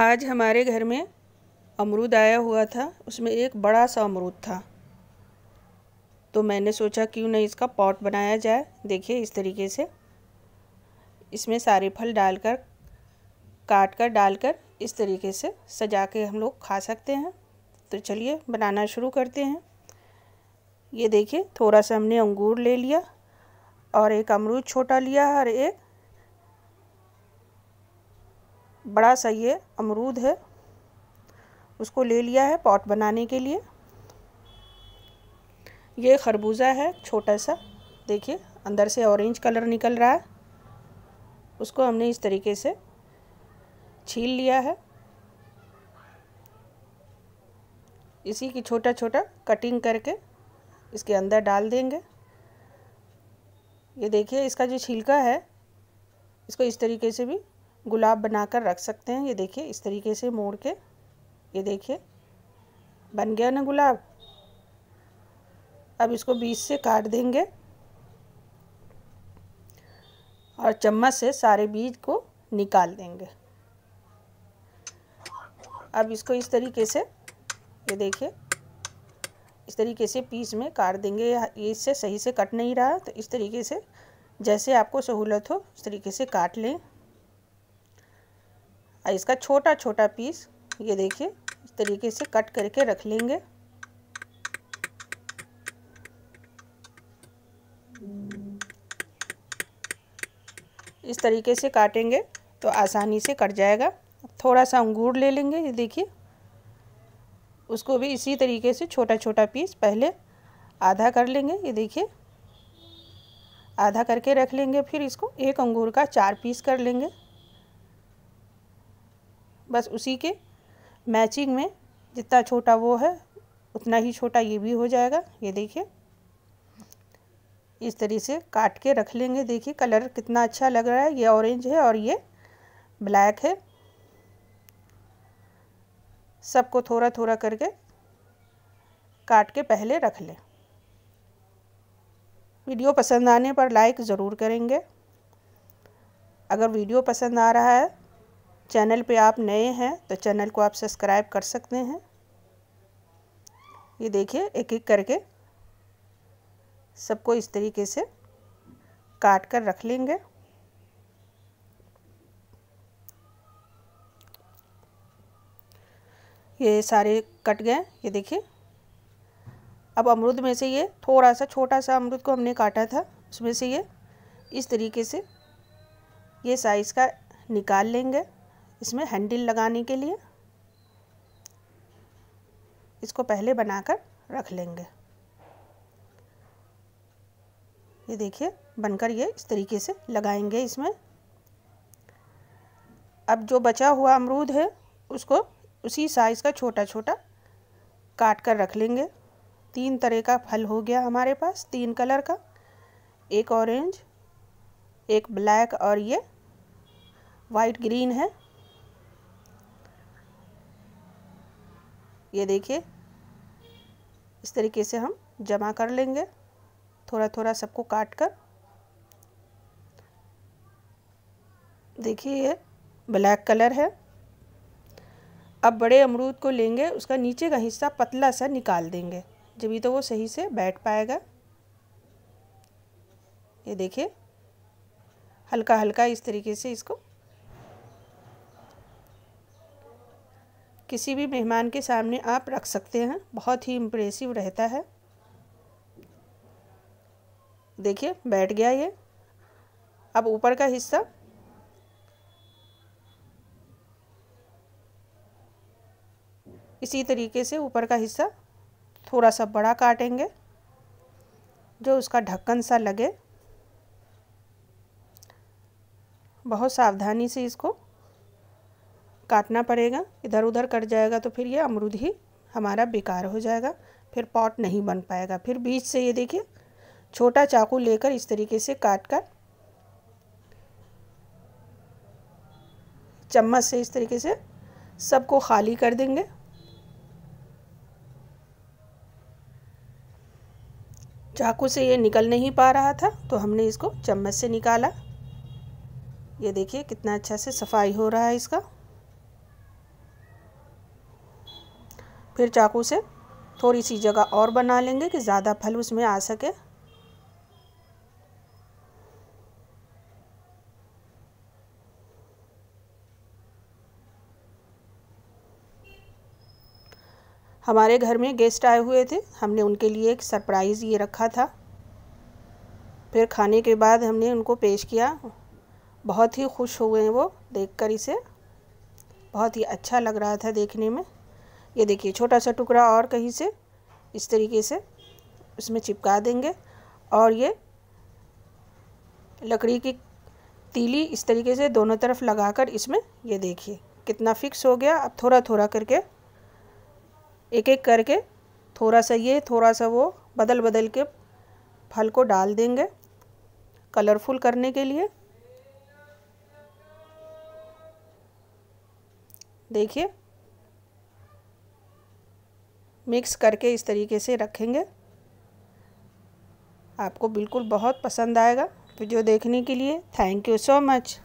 आज हमारे घर में अमरूद आया हुआ था उसमें एक बड़ा सा अमरूद था तो मैंने सोचा क्यों नहीं इसका पॉट बनाया जाए देखिए इस तरीके से इसमें सारे फल डालकर काट कर डालकर इस तरीके से सजा के हम लोग खा सकते हैं तो चलिए बनाना शुरू करते हैं ये देखिए थोड़ा सा हमने अंगूर ले लिया और एक अमरूद छोटा लिया और एक बड़ा सा ये अमरूद है उसको ले लिया है पॉट बनाने के लिए ये खरबूजा है छोटा सा देखिए अंदर से ऑरेंज कलर निकल रहा है उसको हमने इस तरीके से छील लिया है इसी की छोटा छोटा कटिंग करके इसके अंदर डाल देंगे ये देखिए इसका जो छिलका है इसको इस तरीके से भी गुलाब बनाकर रख सकते हैं ये देखिए इस तरीके से मोड़ के ये देखिए बन गया ना गुलाब अब इसको बीच से काट देंगे और चम्मच से सारे बीज को निकाल देंगे अब इसको इस तरीके से ये देखिए इस तरीके से पीस में काट देंगे ये इससे सही से कट नहीं रहा तो इस तरीके से जैसे आपको सहूलत हो उस तरीके से काट लें और इसका छोटा छोटा पीस ये देखिए इस तरीके से कट करके रख लेंगे इस तरीके से काटेंगे तो आसानी से कट जाएगा थोड़ा सा अंगूर ले लेंगे ये देखिए उसको भी इसी तरीके से छोटा छोटा पीस पहले आधा कर लेंगे ये देखिए आधा करके रख लेंगे फिर इसको एक अंगूर का चार पीस कर लेंगे बस उसी के मैचिंग में जितना छोटा वो है उतना ही छोटा ये भी हो जाएगा ये देखिए इस तरीके से काट के रख लेंगे देखिए कलर कितना अच्छा लग रहा है ये ऑरेंज है और ये ब्लैक है सबको थोड़ा थोड़ा करके काट के पहले रख लें वीडियो पसंद आने पर लाइक ज़रूर करेंगे अगर वीडियो पसंद आ रहा है चैनल पे आप नए हैं तो चैनल को आप सब्सक्राइब कर सकते हैं ये देखिए एक एक करके सबको इस तरीके से काट कर रख लेंगे ये सारे कट गए ये देखिए अब अमरुद में से ये थोड़ा सा छोटा सा अमरुद को हमने काटा था उसमें से ये इस तरीके से ये साइज़ का निकाल लेंगे इसमें हैंडल लगाने के लिए इसको पहले बनाकर रख लेंगे ये देखिए बनकर ये इस तरीके से लगाएंगे इसमें अब जो बचा हुआ अमरूद है उसको उसी साइज़ का छोटा छोटा काट कर रख लेंगे तीन तरह का फल हो गया हमारे पास तीन कलर का एक ऑरेंज एक ब्लैक और ये वाइट ग्रीन है ये देखिए इस तरीके से हम जमा कर लेंगे थोड़ा थोड़ा सबको काट कर देखिए ये ब्लैक कलर है अब बड़े अमरूद को लेंगे उसका नीचे का हिस्सा पतला सा निकाल देंगे जब ही तो वो सही से बैठ पाएगा ये देखिए हल्का हल्का इस तरीके से इसको किसी भी मेहमान के सामने आप रख सकते हैं बहुत ही इम्प्रेसिव रहता है देखिए बैठ गया ये अब ऊपर का हिस्सा इसी तरीके से ऊपर का हिस्सा थोड़ा सा बड़ा काटेंगे जो उसका ढक्कन सा लगे बहुत सावधानी से इसको काटना पड़ेगा इधर उधर कट जाएगा तो फिर ये अमरूद ही हमारा बेकार हो जाएगा फिर पॉट नहीं बन पाएगा फिर बीच से ये देखिए छोटा चाकू लेकर इस तरीके से काट कर चम्मच से इस तरीके से सबको खाली कर देंगे चाकू से ये निकल नहीं पा रहा था तो हमने इसको चम्मच से निकाला ये देखिए कितना अच्छा से सफाई हो रहा है इसका फिर चाकू से थोड़ी सी जगह और बना लेंगे कि ज़्यादा फल उसमें आ सके हमारे घर में गेस्ट आए हुए थे हमने उनके लिए एक सरप्राइज़ ये रखा था फिर खाने के बाद हमने उनको पेश किया बहुत ही खुश हुए गए वो देखकर इसे बहुत ही अच्छा लग रहा था देखने में ये देखिए छोटा सा टुकड़ा और कहीं से इस तरीके से इसमें चिपका देंगे और ये लकड़ी की तीली इस तरीके से दोनों तरफ लगाकर इसमें ये देखिए कितना फिक्स हो गया अब थोड़ा थोड़ा करके एक एक करके थोड़ा सा ये थोड़ा सा वो बदल बदल के फल को डाल देंगे कलरफुल करने के लिए देखिए मिक्स करके इस तरीके से रखेंगे आपको बिल्कुल बहुत पसंद आएगा वीडियो देखने के लिए थैंक यू सो मच